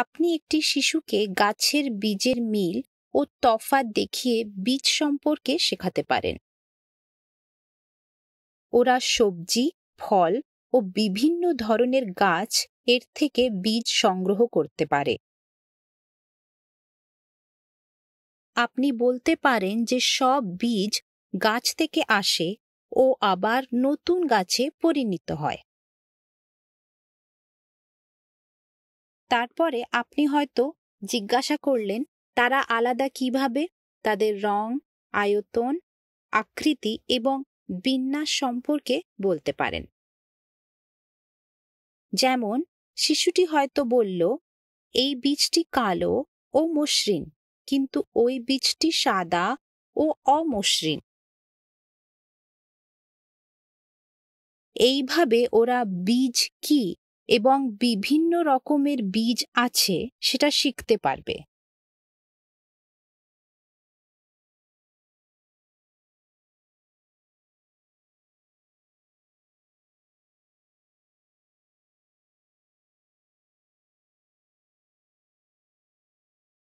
আপনি একটি শিশুকে গাছের বীজের মিল ও তফাত দেখিয়ে বীজ সম্পর্কে শেখাতে পারেন ওরা সবজি ফল ও বিভিন্ন ধরনের গাছ এর থেকে বীজ সংগ্রহ করতে পারে আপনি বলতে পারেন যে সব বীজ গাছ থেকে আসে ও আবার নতুন গাছে পরিণত হয় তারপরে আপনি হয়তো জিজ্ঞাসা করলেন তারা আলাদা কিভাবে তাদের রং আয়তন আকৃতি এবং বিন্যাস সম্পর্কে বলতে পারেন যেমন শিশুটি হয়তো বলল এই বীজটি কালো ও মসৃণ কিন্তু ওই বীজটি সাদা ও অমসৃণ এইভাবে ওরা বীজ কি এবং বিভিন্ন রকমের বীজ আছে সেটা শিখতে পারবে